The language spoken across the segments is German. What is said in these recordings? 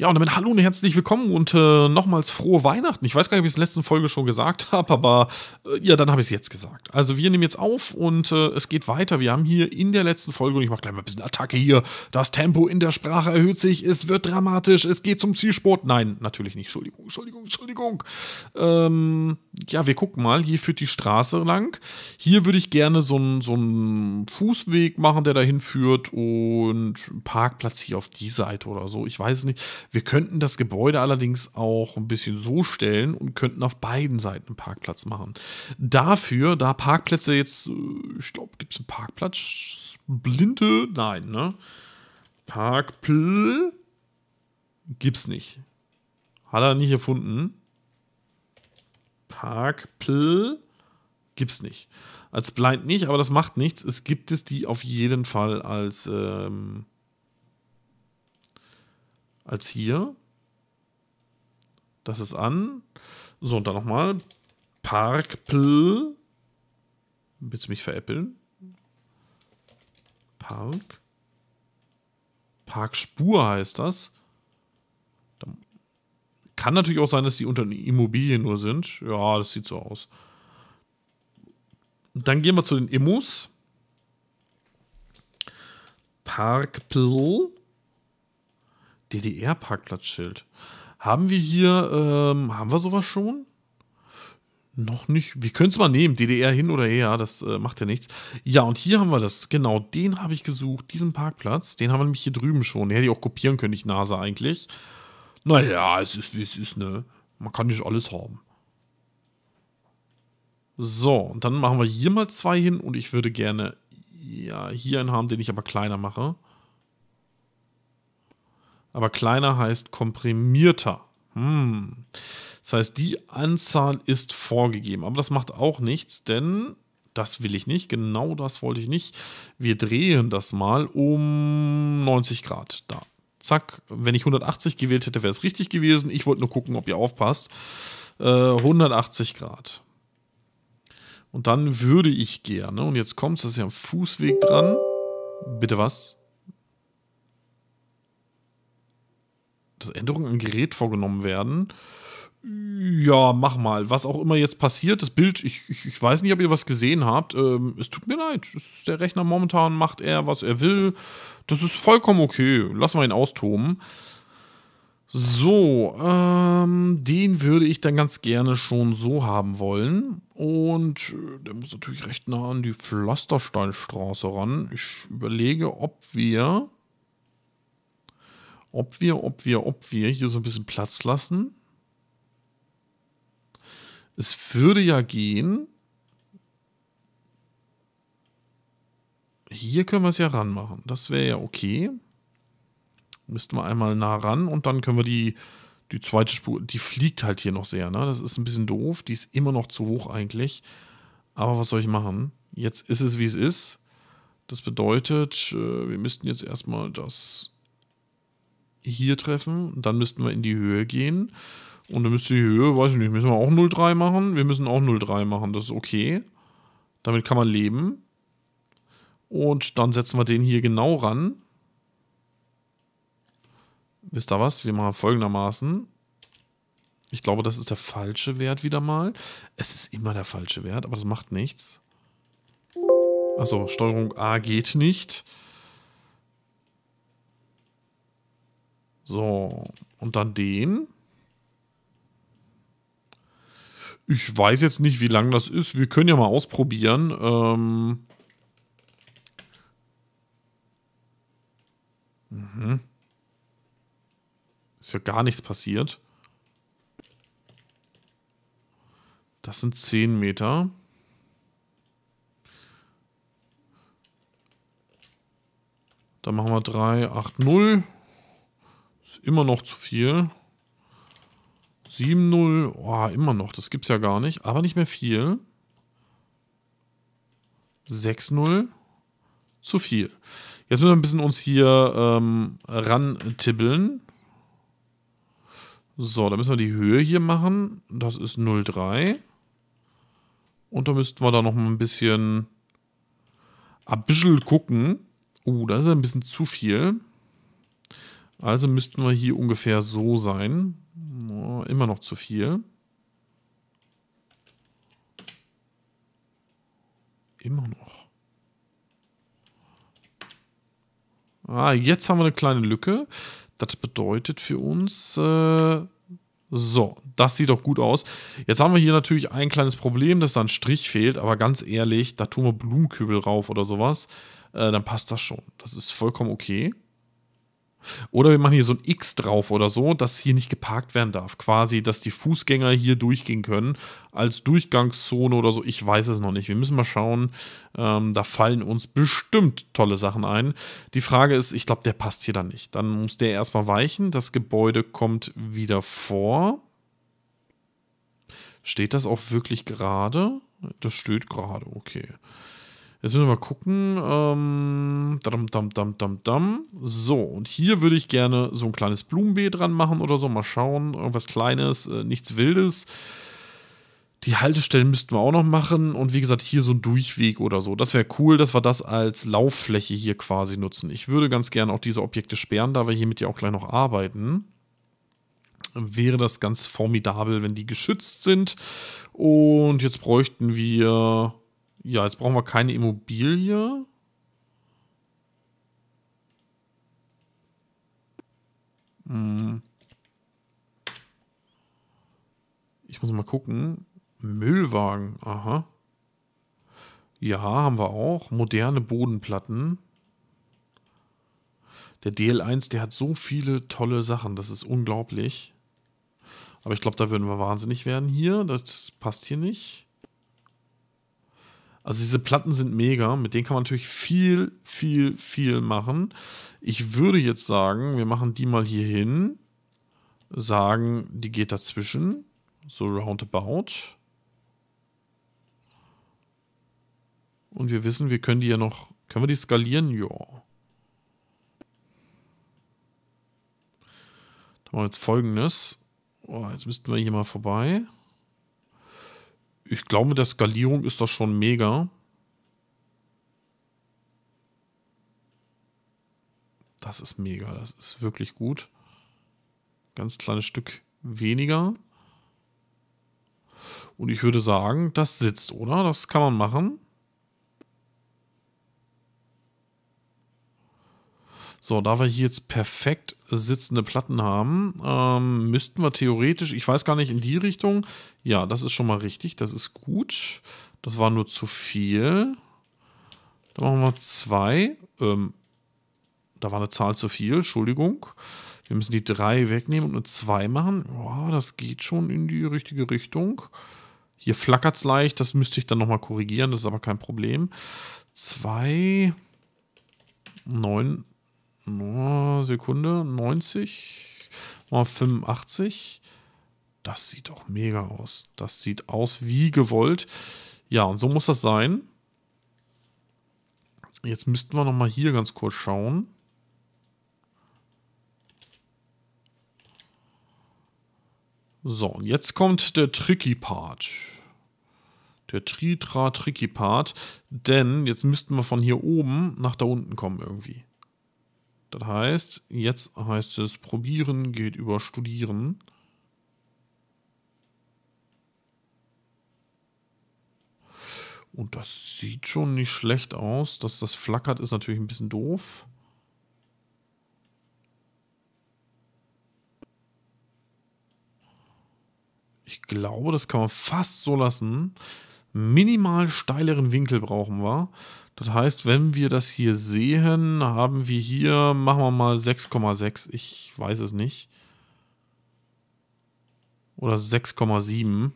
Ja, und damit hallo und herzlich willkommen und äh, nochmals frohe Weihnachten. Ich weiß gar nicht, ob ich es in der letzten Folge schon gesagt habe, aber äh, ja, dann habe ich es jetzt gesagt. Also wir nehmen jetzt auf und äh, es geht weiter. Wir haben hier in der letzten Folge, und ich mache gleich mal ein bisschen Attacke hier, das Tempo in der Sprache erhöht sich, es wird dramatisch, es geht zum Zielsport. Nein, natürlich nicht. Entschuldigung, Entschuldigung, Entschuldigung. Ähm, ja, wir gucken mal. Hier führt die Straße lang. Hier würde ich gerne so einen so Fußweg machen, der dahin führt und Parkplatz hier auf die Seite oder so. Ich weiß es nicht wir könnten das Gebäude allerdings auch ein bisschen so stellen und könnten auf beiden Seiten einen Parkplatz machen. Dafür, da Parkplätze jetzt, äh, ich glaube, gibt es einen Parkplatz? Blinde? Nein, ne? Parkpl gibt's nicht. Hat er nicht erfunden. Parkpl gibt's nicht. Als Blind nicht, aber das macht nichts. Es gibt es die auf jeden Fall als ähm, als hier. Das ist an. So, und dann nochmal. Parkpl. Willst du mich veräppeln? Park. Parkspur heißt das. Kann natürlich auch sein, dass die unter Immobilien nur sind. Ja, das sieht so aus. Dann gehen wir zu den Immus. Parkpl. DDR-Parkplatzschild. Haben wir hier, ähm, haben wir sowas schon? Noch nicht. Wir können es mal nehmen, DDR hin oder her, das äh, macht ja nichts. Ja, und hier haben wir das. Genau, den habe ich gesucht, diesen Parkplatz. Den haben wir nämlich hier drüben schon. Den hätte ich auch kopieren können, ich Nase eigentlich. Naja, es ist wie es ist, ne? Man kann nicht alles haben. So, und dann machen wir hier mal zwei hin und ich würde gerne ja, hier einen haben, den ich aber kleiner mache aber kleiner heißt komprimierter. Hm. Das heißt, die Anzahl ist vorgegeben. Aber das macht auch nichts, denn das will ich nicht. Genau das wollte ich nicht. Wir drehen das mal um 90 Grad. Da. Zack. Wenn ich 180 gewählt hätte, wäre es richtig gewesen. Ich wollte nur gucken, ob ihr aufpasst. Äh, 180 Grad. Und dann würde ich gerne, und jetzt kommt es, das ist ja am Fußweg dran. Bitte was? dass Änderungen im Gerät vorgenommen werden. Ja, mach mal. Was auch immer jetzt passiert, das Bild, ich, ich, ich weiß nicht, ob ihr was gesehen habt. Ähm, es tut mir leid. Der Rechner momentan macht er, was er will. Das ist vollkommen okay. Lassen wir ihn austoben. So, ähm, den würde ich dann ganz gerne schon so haben wollen. Und äh, der muss natürlich recht nah an die Pflastersteinstraße ran. Ich überlege, ob wir ob wir, ob wir, ob wir hier so ein bisschen Platz lassen. Es würde ja gehen. Hier können wir es ja ranmachen. Das wäre ja okay. Müssten wir einmal nah ran und dann können wir die, die zweite Spur, die fliegt halt hier noch sehr. Ne? Das ist ein bisschen doof. Die ist immer noch zu hoch eigentlich. Aber was soll ich machen? Jetzt ist es, wie es ist. Das bedeutet, äh, wir müssten jetzt erstmal das hier treffen. Dann müssten wir in die Höhe gehen. Und dann müsste die Höhe, weiß ich nicht, müssen wir auch 0,3 machen? Wir müssen auch 0,3 machen, das ist okay. Damit kann man leben. Und dann setzen wir den hier genau ran. Wisst ihr was? Wir machen folgendermaßen. Ich glaube, das ist der falsche Wert wieder mal. Es ist immer der falsche Wert, aber das macht nichts. Also Steuerung A geht nicht. So, und dann den. Ich weiß jetzt nicht, wie lang das ist. Wir können ja mal ausprobieren. Ähm mhm. Ist ja gar nichts passiert. Das sind 10 Meter. Dann machen wir 3, 8, 0. Ist immer noch zu viel. 7-0. Oh, immer noch. Das gibt's ja gar nicht. Aber nicht mehr viel. 6-0. Zu viel. Jetzt müssen wir ein bisschen uns hier ähm, rantibbeln. So, da müssen wir die Höhe hier machen. Das ist 0,3. Und da müssten wir da noch mal ein bisschen... Ein bisschen gucken. uh, oh, da ist ein bisschen zu viel. Also müssten wir hier ungefähr so sein. Oh, immer noch zu viel. Immer noch. Ah, jetzt haben wir eine kleine Lücke. Das bedeutet für uns... Äh, so, das sieht doch gut aus. Jetzt haben wir hier natürlich ein kleines Problem, dass da ein Strich fehlt. Aber ganz ehrlich, da tun wir Blumenkübel rauf oder sowas. Äh, dann passt das schon. Das ist vollkommen okay. Oder wir machen hier so ein X drauf oder so, dass hier nicht geparkt werden darf. Quasi, dass die Fußgänger hier durchgehen können als Durchgangszone oder so. Ich weiß es noch nicht. Wir müssen mal schauen. Ähm, da fallen uns bestimmt tolle Sachen ein. Die Frage ist, ich glaube, der passt hier dann nicht. Dann muss der erstmal weichen. Das Gebäude kommt wieder vor. Steht das auch wirklich gerade? Das steht gerade, okay. Jetzt müssen wir mal gucken. Ähm, dam, dam, dam, dam, dam. So, und hier würde ich gerne so ein kleines Blumenbeet dran machen oder so. Mal schauen. Irgendwas Kleines, äh, nichts Wildes. Die Haltestellen müssten wir auch noch machen. Und wie gesagt, hier so ein Durchweg oder so. Das wäre cool, dass wir das als Lauffläche hier quasi nutzen. Ich würde ganz gerne auch diese Objekte sperren, da wir hiermit ja auch gleich noch arbeiten wäre das ganz formidabel, wenn die geschützt sind. Und jetzt bräuchten wir ja, jetzt brauchen wir keine Immobilie. Hm. Ich muss mal gucken. Müllwagen, aha. Ja, haben wir auch. Moderne Bodenplatten. Der DL1, der hat so viele tolle Sachen. Das ist unglaublich. Aber ich glaube, da würden wir wahnsinnig werden hier. Das passt hier nicht. Also diese Platten sind mega, mit denen kann man natürlich viel, viel, viel machen. Ich würde jetzt sagen, wir machen die mal hier hin, sagen, die geht dazwischen, so roundabout. Und wir wissen, wir können die ja noch, können wir die skalieren? Ja. Dann machen wir jetzt folgendes. Oh, jetzt müssten wir hier mal vorbei ich glaube, der Skalierung ist das schon mega. Das ist mega, das ist wirklich gut. Ganz kleines Stück weniger. Und ich würde sagen, das sitzt, oder? Das kann man machen. So, da wir hier jetzt perfekt sitzende Platten haben, ähm, müssten wir theoretisch, ich weiß gar nicht, in die Richtung. Ja, das ist schon mal richtig, das ist gut. Das war nur zu viel. Da machen wir zwei. Ähm, da war eine Zahl zu viel, Entschuldigung. Wir müssen die drei wegnehmen und eine zwei machen. Boah, das geht schon in die richtige Richtung. Hier flackert es leicht, das müsste ich dann nochmal korrigieren, das ist aber kein Problem. Zwei, neun, Sekunde, 90, mal 85. Das sieht doch mega aus. Das sieht aus wie gewollt. Ja, und so muss das sein. Jetzt müssten wir nochmal hier ganz kurz schauen. So, und jetzt kommt der tricky Part. Der Tritra-tricky Part. Denn jetzt müssten wir von hier oben nach da unten kommen irgendwie. Das heißt, jetzt heißt es probieren geht über studieren. Und das sieht schon nicht schlecht aus. Dass das flackert, ist natürlich ein bisschen doof. Ich glaube, das kann man fast so lassen. Minimal steileren Winkel brauchen wir. Das heißt, wenn wir das hier sehen, haben wir hier, machen wir mal 6,6. Ich weiß es nicht. Oder 6,7.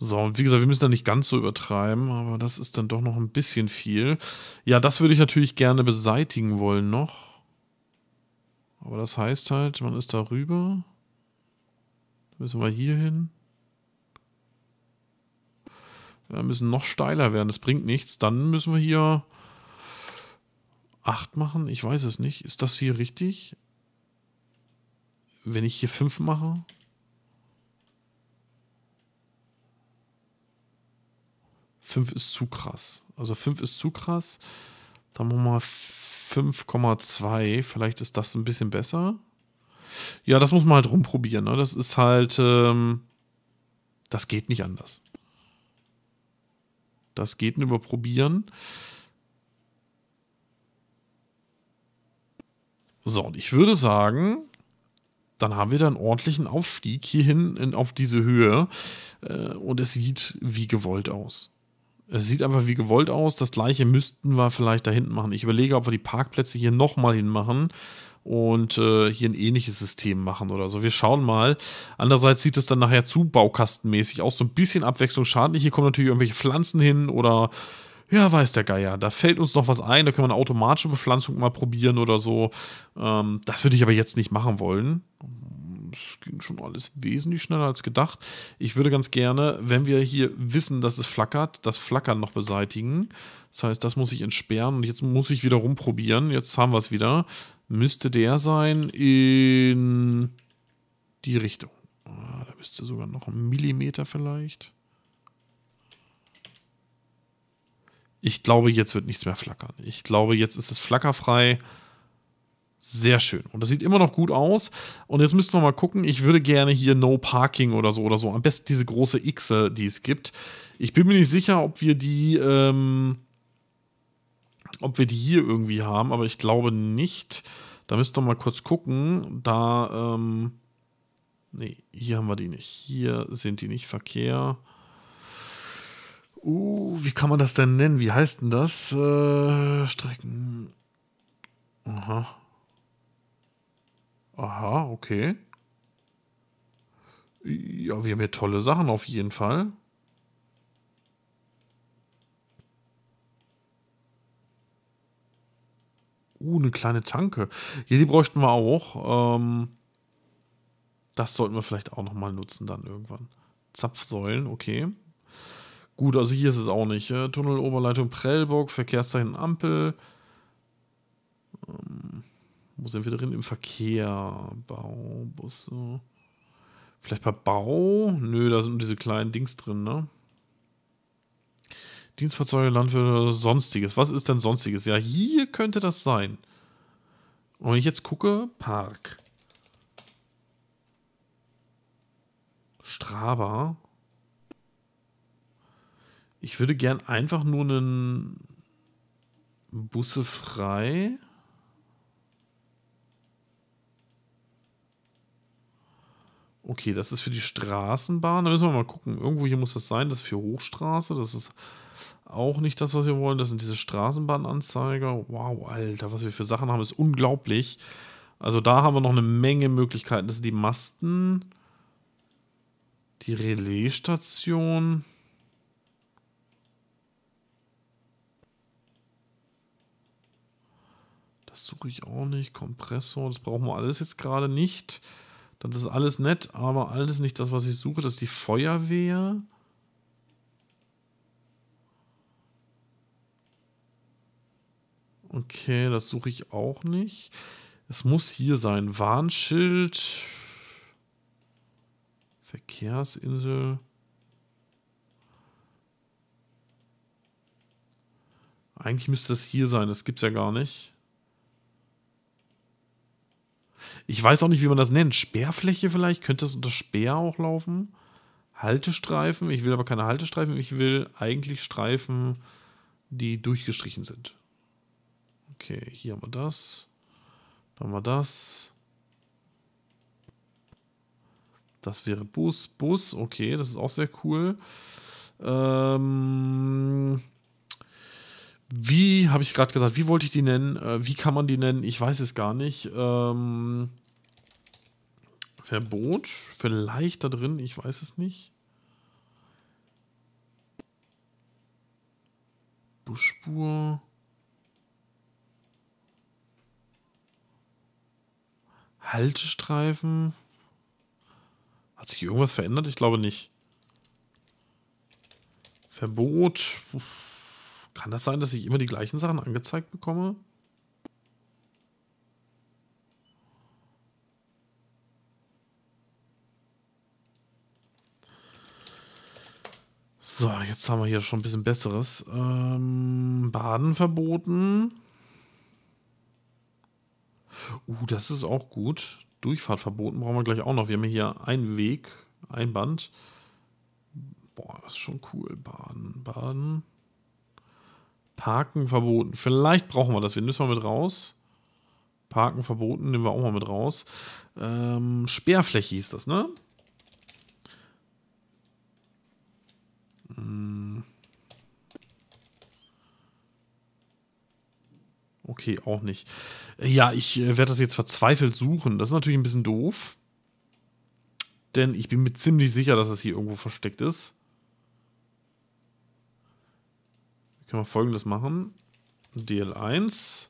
So, und wie gesagt, wir müssen da nicht ganz so übertreiben, aber das ist dann doch noch ein bisschen viel. Ja, das würde ich natürlich gerne beseitigen wollen noch. Aber das heißt halt, man ist darüber. Müssen wir hier hin. Wir müssen noch steiler werden, das bringt nichts. Dann müssen wir hier 8 machen. Ich weiß es nicht. Ist das hier richtig? Wenn ich hier 5 mache? Fünf ist zu krass. Also fünf ist zu krass. Dann machen wir 5,2. Vielleicht ist das ein bisschen besser. Ja, das muss man halt rumprobieren. Ne? Das ist halt, ähm, das geht nicht anders. Das geht nur über Probieren. So, und ich würde sagen, dann haben wir da einen ordentlichen Aufstieg hierhin in, auf diese Höhe. Äh, und es sieht wie gewollt aus. Es sieht einfach wie gewollt aus. Das gleiche müssten wir vielleicht da hinten machen. Ich überlege, ob wir die Parkplätze hier nochmal hinmachen und äh, hier ein ähnliches System machen oder so. Wir schauen mal. Andererseits sieht es dann nachher zu baukastenmäßig aus. So ein bisschen abwechslungsschadlich. Hier kommen natürlich irgendwelche Pflanzen hin oder ja, weiß der Geier. Da fällt uns noch was ein. Da können wir eine automatische Bepflanzung mal probieren oder so. Ähm, das würde ich aber jetzt nicht machen wollen es ging schon alles wesentlich schneller als gedacht. Ich würde ganz gerne, wenn wir hier wissen, dass es flackert, das Flackern noch beseitigen. Das heißt, das muss ich entsperren und jetzt muss ich wieder rumprobieren. Jetzt haben wir es wieder. Müsste der sein in die Richtung. Ah, da müsste sogar noch ein Millimeter vielleicht. Ich glaube, jetzt wird nichts mehr flackern. Ich glaube, jetzt ist es flackerfrei. Sehr schön. Und das sieht immer noch gut aus. Und jetzt müssen wir mal gucken. Ich würde gerne hier No Parking oder so oder so. Am besten diese große X, äh, die es gibt. Ich bin mir nicht sicher, ob wir die, ähm, ob wir die hier irgendwie haben, aber ich glaube nicht. Da müssen wir mal kurz gucken. Da, ähm, nee, hier haben wir die nicht. Hier sind die nicht. Verkehr. Uh, wie kann man das denn nennen? Wie heißt denn das? Äh, Strecken. Aha. Aha, okay. Ja, wir haben hier tolle Sachen auf jeden Fall. Uh, eine kleine Tanke. Hier, die bräuchten wir auch. Ähm, das sollten wir vielleicht auch nochmal nutzen dann irgendwann. Zapfsäulen, okay. Gut, also hier ist es auch nicht. Äh, Tunnel, Oberleitung, Prellbock, Verkehrszeichen, Ampel. Ähm, wo sind wir drin? Im Verkehr. Bau, Busse. Vielleicht bei Bau? Nö, da sind nur diese kleinen Dings drin, ne? Dienstfahrzeuge, Landwirte, Sonstiges. Was ist denn Sonstiges? Ja, hier könnte das sein. Und wenn ich jetzt gucke, Park. Straber. Ich würde gern einfach nur einen Busse frei. Okay, das ist für die Straßenbahn. Da müssen wir mal gucken. Irgendwo hier muss das sein. Das ist für Hochstraße. Das ist auch nicht das, was wir wollen. Das sind diese Straßenbahnanzeiger. Wow, Alter, was wir für Sachen haben, ist unglaublich. Also da haben wir noch eine Menge Möglichkeiten. Das sind die Masten. Die Relaisstation. Das suche ich auch nicht. Kompressor, das brauchen wir alles jetzt gerade nicht. Das ist alles nett, aber alles nicht das, was ich suche. Das ist die Feuerwehr. Okay, das suche ich auch nicht. Es muss hier sein. Warnschild. Verkehrsinsel. Eigentlich müsste es hier sein. Das gibt es ja gar nicht. Ich weiß auch nicht, wie man das nennt. Sperrfläche vielleicht? Könnte das unter Sperr auch laufen? Haltestreifen? Ich will aber keine Haltestreifen. Ich will eigentlich Streifen, die durchgestrichen sind. Okay, hier haben wir das. Dann haben wir das. Das wäre Bus. Bus, okay, das ist auch sehr cool. Ähm, wie habe ich gerade gesagt, wie wollte ich die nennen? Äh, wie kann man die nennen? Ich weiß es gar nicht. Ähm, Verbot? Vielleicht da drin, ich weiß es nicht. Busspur. Haltestreifen. Hat sich irgendwas verändert? Ich glaube nicht. Verbot. Uff. Kann das sein, dass ich immer die gleichen Sachen angezeigt bekomme? So, jetzt haben wir hier schon ein bisschen Besseres. Ähm, Baden verboten. Uh, das ist auch gut. Durchfahrt verboten brauchen wir gleich auch noch. Wir haben hier einen Weg, ein Band. Boah, das ist schon cool. Baden, Baden. Parken verboten. Vielleicht brauchen wir das. Wir müssen mal mit raus. Parken verboten, nehmen wir auch mal mit raus. Ähm, Sperrfläche hieß das, ne? Hm. Okay, auch nicht. Ja, ich äh, werde das jetzt verzweifelt suchen. Das ist natürlich ein bisschen doof. Denn ich bin mir ziemlich sicher, dass das hier irgendwo versteckt ist. Können wir folgendes machen. DL1.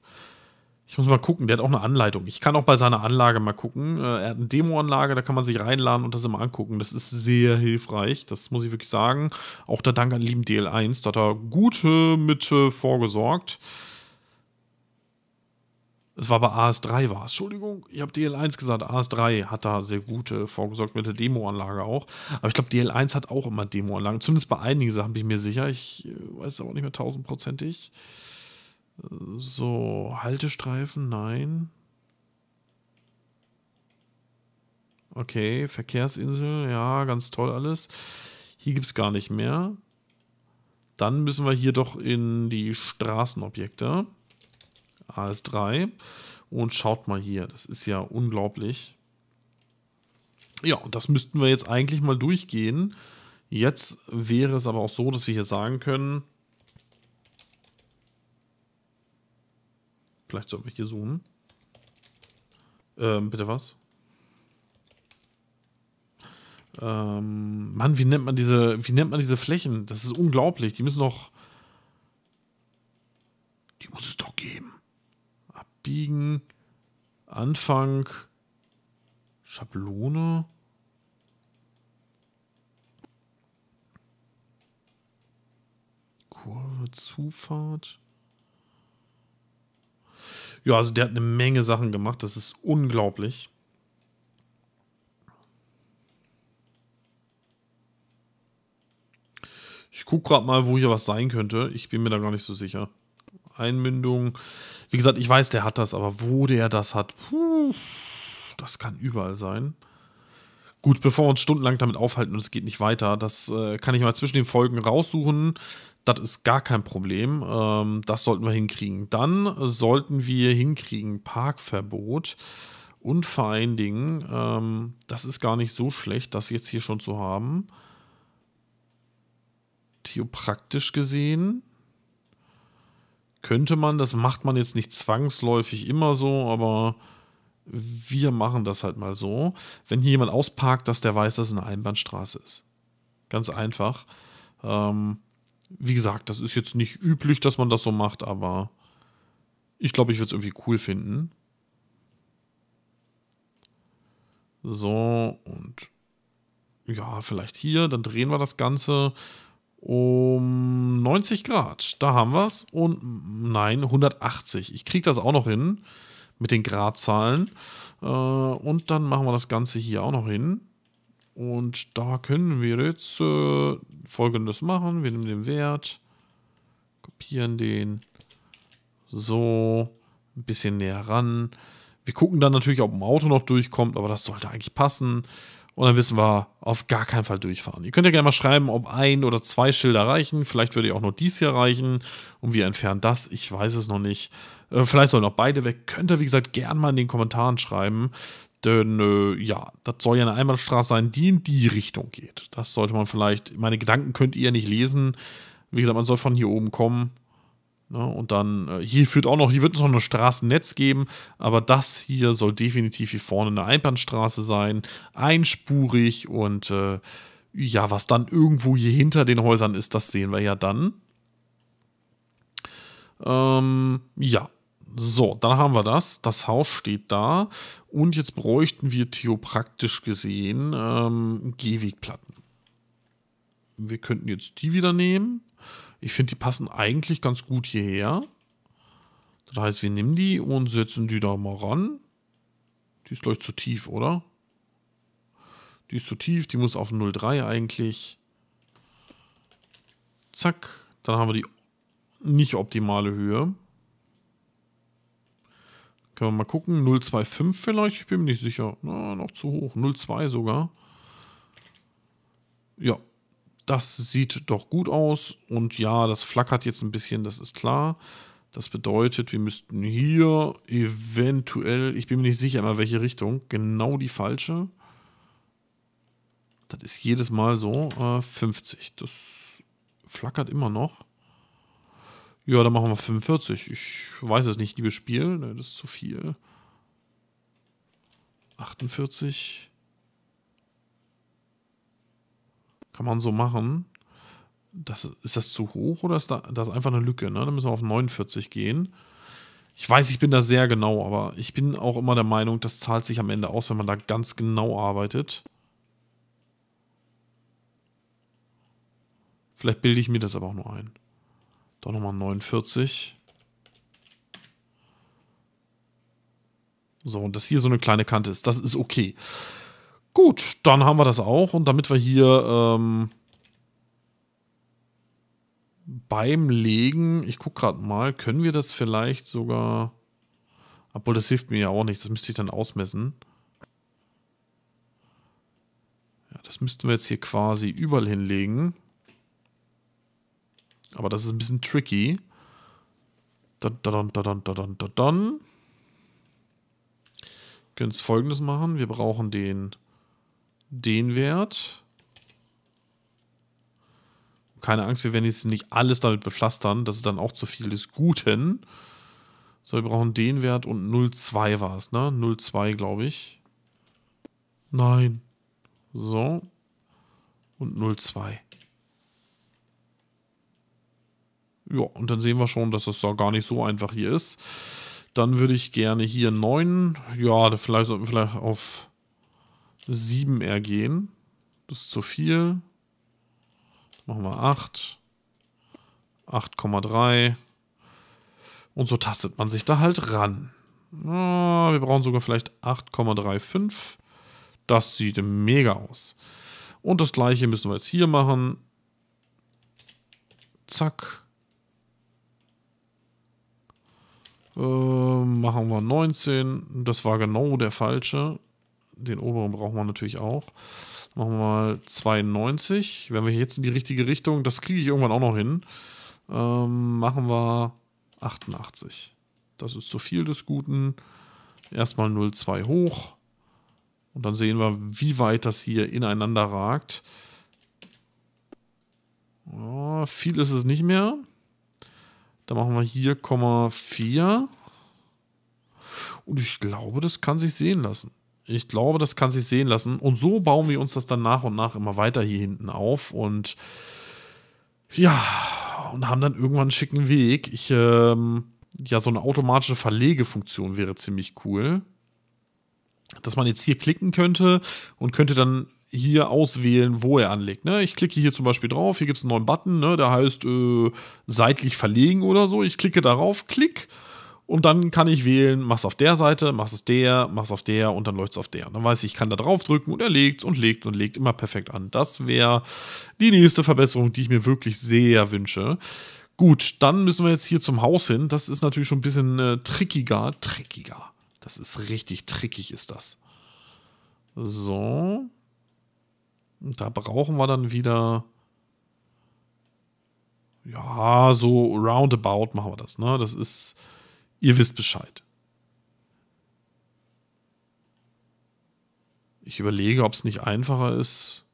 Ich muss mal gucken, der hat auch eine Anleitung. Ich kann auch bei seiner Anlage mal gucken. Äh, er hat eine Demo-Anlage, da kann man sich reinladen und das immer angucken. Das ist sehr hilfreich, das muss ich wirklich sagen. Auch der Dank an lieben DL1, da hat er gute Mitte vorgesorgt es war bei AS3 war es. Entschuldigung, ich habe DL1 gesagt. AS3 hat da sehr gute vorgesorgt mit der Demoanlage auch. Aber ich glaube, DL1 hat auch immer Demoanlagen. Zumindest bei einigen Sachen bin ich mir sicher. Ich äh, weiß es aber nicht mehr tausendprozentig. So, Haltestreifen, nein. Okay, Verkehrsinsel, ja, ganz toll alles. Hier gibt es gar nicht mehr. Dann müssen wir hier doch in die Straßenobjekte. AS3 und schaut mal hier, das ist ja unglaublich. Ja, und das müssten wir jetzt eigentlich mal durchgehen. Jetzt wäre es aber auch so, dass wir hier sagen können, vielleicht sollten wir hier zoomen. Ähm, bitte was? Ähm, Mann, wie nennt man diese, wie nennt man diese Flächen? Das ist unglaublich. Die müssen doch, Die muss es doch geben abbiegen. Anfang. Schablone. Kurve, Zufahrt. Ja, also der hat eine Menge Sachen gemacht. Das ist unglaublich. Ich gucke gerade mal, wo hier was sein könnte. Ich bin mir da gar nicht so sicher. Einmündung. Wie gesagt, ich weiß, der hat das, aber wo der das hat, puh, das kann überall sein. Gut, bevor wir uns stundenlang damit aufhalten und es geht nicht weiter, das äh, kann ich mal zwischen den Folgen raussuchen. Das ist gar kein Problem. Ähm, das sollten wir hinkriegen. Dann sollten wir hinkriegen Parkverbot und vor allen Dingen, ähm, das ist gar nicht so schlecht, das jetzt hier schon zu haben theopraktisch gesehen könnte man, das macht man jetzt nicht zwangsläufig immer so, aber wir machen das halt mal so. Wenn hier jemand ausparkt, dass der weiß, dass es eine Einbahnstraße ist. Ganz einfach. Ähm, wie gesagt, das ist jetzt nicht üblich, dass man das so macht, aber ich glaube, ich würde es irgendwie cool finden. So, und ja, vielleicht hier, dann drehen wir das Ganze um 90 Grad. Da haben wir es. Und nein, 180. Ich kriege das auch noch hin mit den Gradzahlen. Äh, und dann machen wir das Ganze hier auch noch hin. Und da können wir jetzt äh, folgendes machen. Wir nehmen den Wert, kopieren den so ein bisschen näher ran. Wir gucken dann natürlich, ob ein Auto noch durchkommt, aber das sollte eigentlich passen. Und dann wissen wir, auf gar keinen Fall durchfahren. Ihr könnt ja gerne mal schreiben, ob ein oder zwei Schilder reichen. Vielleicht würde ja auch nur dies hier reichen. Und wir entfernen das. Ich weiß es noch nicht. Äh, vielleicht sollen auch beide weg. Könnt ihr, wie gesagt, gerne mal in den Kommentaren schreiben. Denn äh, ja, das soll ja eine Einbahnstraße sein, die in die Richtung geht. Das sollte man vielleicht. Meine Gedanken könnt ihr ja nicht lesen. Wie gesagt, man soll von hier oben kommen. Ne? Und dann, äh, hier führt auch noch, hier wird es noch ein Straßennetz geben, aber das hier soll definitiv hier vorne eine Einbahnstraße sein, einspurig und äh, ja, was dann irgendwo hier hinter den Häusern ist, das sehen wir ja dann. Ähm, ja. So, dann haben wir das. Das Haus steht da. Und jetzt bräuchten wir theopraktisch gesehen ähm, Gehwegplatten. Wir könnten jetzt die wieder nehmen. Ich finde, die passen eigentlich ganz gut hierher. Das heißt, wir nehmen die und setzen die da mal ran. Die ist, glaube ich, zu tief, oder? Die ist zu tief, die muss auf 0,3 eigentlich. Zack. Dann haben wir die nicht optimale Höhe. Können wir mal gucken. 0,25 vielleicht, ich bin mir nicht sicher. Na, noch zu hoch. 0,2 sogar. Ja, das sieht doch gut aus. Und ja, das flackert jetzt ein bisschen, das ist klar. Das bedeutet, wir müssten hier eventuell, ich bin mir nicht sicher, immer welche Richtung, genau die falsche. Das ist jedes Mal so. Äh, 50. Das flackert immer noch. Ja, dann machen wir 45. Ich weiß es nicht, liebes Spiel. das ist zu viel. 48. Kann man so machen. Das, ist das zu hoch oder ist da, das ist einfach eine Lücke? Ne? Dann müssen wir auf 49 gehen. Ich weiß, ich bin da sehr genau, aber ich bin auch immer der Meinung, das zahlt sich am Ende aus, wenn man da ganz genau arbeitet. Vielleicht bilde ich mir das aber auch nur ein. Doch nochmal 49. So, und dass hier so eine kleine Kante ist, das ist okay. okay. Gut, dann haben wir das auch. Und damit wir hier ähm, beim Legen, ich gucke gerade mal, können wir das vielleicht sogar... Obwohl, das hilft mir ja auch nicht. Das müsste ich dann ausmessen. Ja, das müssten wir jetzt hier quasi überall hinlegen. Aber das ist ein bisschen tricky. Dann, dann, dann, dann, dann, dann. Wir können jetzt folgendes machen. Wir brauchen den den Wert. Keine Angst, wir werden jetzt nicht alles damit bepflastern. Das ist dann auch zu viel des Guten. So, wir brauchen den Wert und 0,2 war es, ne? 0,2, glaube ich. Nein. So. Und 0,2. Ja, und dann sehen wir schon, dass das da gar nicht so einfach hier ist. Dann würde ich gerne hier 9, ja, vielleicht sollten wir vielleicht auf 7 ergehen. Das ist zu viel. Machen wir 8. 8,3. Und so tastet man sich da halt ran. wir brauchen sogar vielleicht 8,35. Das sieht mega aus. Und das gleiche müssen wir jetzt hier machen. Zack. Äh, machen wir 19. Das war genau der falsche. Den oberen brauchen wir natürlich auch. Machen wir mal 92. Wenn wir jetzt in die richtige Richtung, das kriege ich irgendwann auch noch hin. Ähm, machen wir 88. Das ist zu viel des Guten. Erstmal 0,2 hoch. Und dann sehen wir, wie weit das hier ineinander ragt. Ja, viel ist es nicht mehr. Dann machen wir hier 4. Und ich glaube, das kann sich sehen lassen. Ich glaube, das kann sich sehen lassen. Und so bauen wir uns das dann nach und nach immer weiter hier hinten auf. Und ja, und haben dann irgendwann einen schicken Weg. Ich, ähm, ja, so eine automatische Verlegefunktion wäre ziemlich cool. Dass man jetzt hier klicken könnte und könnte dann hier auswählen, wo er anlegt. Ne? Ich klicke hier zum Beispiel drauf, hier gibt es einen neuen Button, ne? der heißt äh, seitlich verlegen oder so. Ich klicke darauf, klick und dann kann ich wählen, mach's auf der Seite, mach's auf der, mach's auf der und dann läuft's auf der. Und dann weiß ich, ich kann da drauf drücken und er legt's und legt's und legt immer perfekt an. Das wäre die nächste Verbesserung, die ich mir wirklich sehr wünsche. Gut, dann müssen wir jetzt hier zum Haus hin. Das ist natürlich schon ein bisschen äh, trickiger. Trickiger. Das ist richtig trickig, ist das. So. Und da brauchen wir dann wieder. Ja, so roundabout machen wir das, ne? Das ist. Ihr wisst Bescheid. Ich überlege, ob es nicht einfacher ist.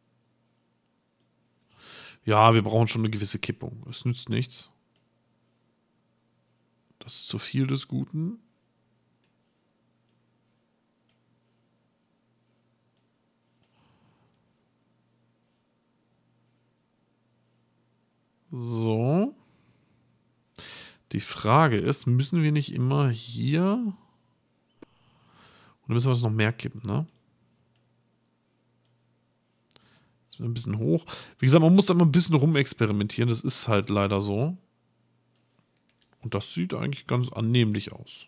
Ja, wir brauchen schon eine gewisse Kippung. Es nützt nichts. Das ist zu viel des Guten. So. Die Frage ist, müssen wir nicht immer hier... Oder müssen wir uns noch mehr kippen, ne? ein bisschen hoch. Wie gesagt, man muss da immer ein bisschen rumexperimentieren. Das ist halt leider so. Und das sieht eigentlich ganz annehmlich aus.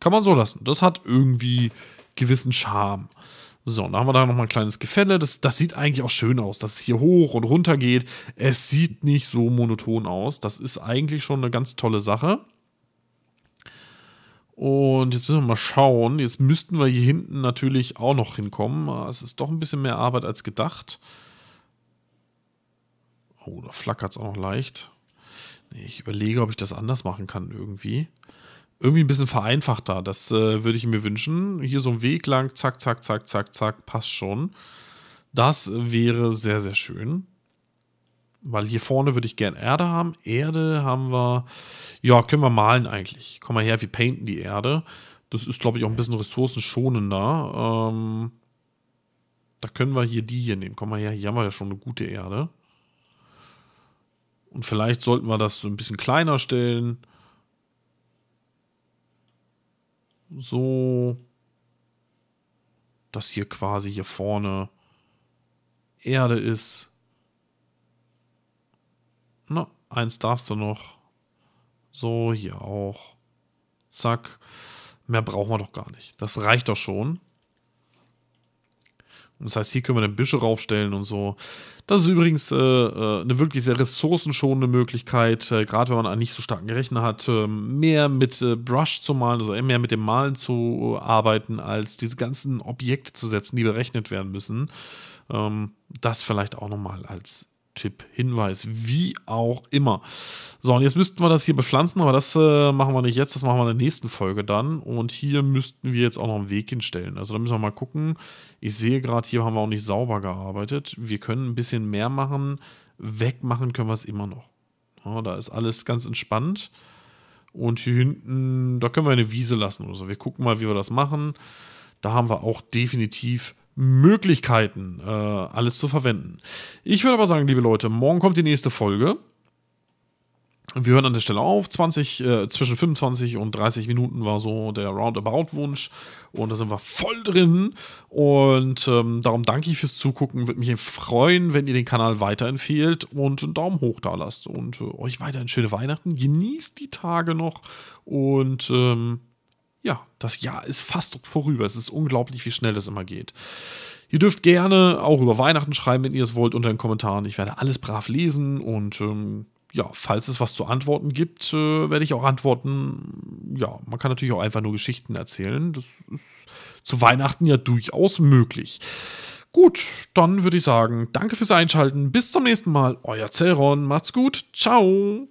Kann man so lassen. Das hat irgendwie gewissen Charme. So, dann haben wir da nochmal ein kleines Gefälle. Das, das sieht eigentlich auch schön aus, dass es hier hoch und runter geht. Es sieht nicht so monoton aus. Das ist eigentlich schon eine ganz tolle Sache. Und jetzt müssen wir mal schauen. Jetzt müssten wir hier hinten natürlich auch noch hinkommen. Ah, es ist doch ein bisschen mehr Arbeit als gedacht. Oh, da flackert es auch noch leicht. ich überlege, ob ich das anders machen kann irgendwie irgendwie ein bisschen vereinfachter. Das äh, würde ich mir wünschen. Hier so ein Weg lang, zack, zack, zack, zack, zack, passt schon. Das wäre sehr, sehr schön. Weil hier vorne würde ich gern Erde haben. Erde haben wir. Ja, können wir malen eigentlich. Komm mal her, wir painten die Erde. Das ist, glaube ich, auch ein bisschen ressourcenschonender. Ähm, da können wir hier die hier nehmen. Komm mal her, hier haben wir ja schon eine gute Erde. Und vielleicht sollten wir das so ein bisschen kleiner stellen. so, dass hier quasi hier vorne Erde ist. Na, eins darfst du noch. So, hier auch. Zack. Mehr brauchen wir doch gar nicht. Das reicht doch schon. Das heißt, hier können wir dann Büsche raufstellen und so. Das ist übrigens äh, äh eine wirklich sehr ressourcenschonende Möglichkeit, äh, gerade wenn man einen nicht so starken Rechner hat, äh, mehr mit äh, Brush zu malen, also mehr mit dem Malen zu äh, arbeiten, als diese ganzen Objekte zu setzen, die berechnet werden müssen. Ähm, das vielleicht auch nochmal als Tipp, Hinweis, wie auch immer. So, und jetzt müssten wir das hier bepflanzen, aber das äh, machen wir nicht jetzt, das machen wir in der nächsten Folge dann. Und hier müssten wir jetzt auch noch einen Weg hinstellen. Also da müssen wir mal gucken. Ich sehe gerade, hier haben wir auch nicht sauber gearbeitet. Wir können ein bisschen mehr machen. Wegmachen können wir es immer noch. Ja, da ist alles ganz entspannt. Und hier hinten, da können wir eine Wiese lassen oder so. Wir gucken mal, wie wir das machen. Da haben wir auch definitiv Möglichkeiten, äh, alles zu verwenden. Ich würde aber sagen, liebe Leute, morgen kommt die nächste Folge. Wir hören an der Stelle auf. 20, äh, zwischen 25 und 30 Minuten war so der Roundabout-Wunsch. Und da sind wir voll drin. Und ähm, darum danke ich fürs Zugucken. Würde mich freuen, wenn ihr den Kanal weiterempfehlt und einen Daumen hoch da lasst. Und äh, euch weiterhin schöne Weihnachten. Genießt die Tage noch. Und ähm, ja, das Jahr ist fast vorüber. Es ist unglaublich, wie schnell das immer geht. Ihr dürft gerne auch über Weihnachten schreiben, wenn ihr es wollt, unter den Kommentaren. Ich werde alles brav lesen und ähm, ja, falls es was zu antworten gibt, äh, werde ich auch antworten. Ja, man kann natürlich auch einfach nur Geschichten erzählen. Das ist zu Weihnachten ja durchaus möglich. Gut, dann würde ich sagen, danke fürs Einschalten. Bis zum nächsten Mal. Euer Zellron. Macht's gut. Ciao.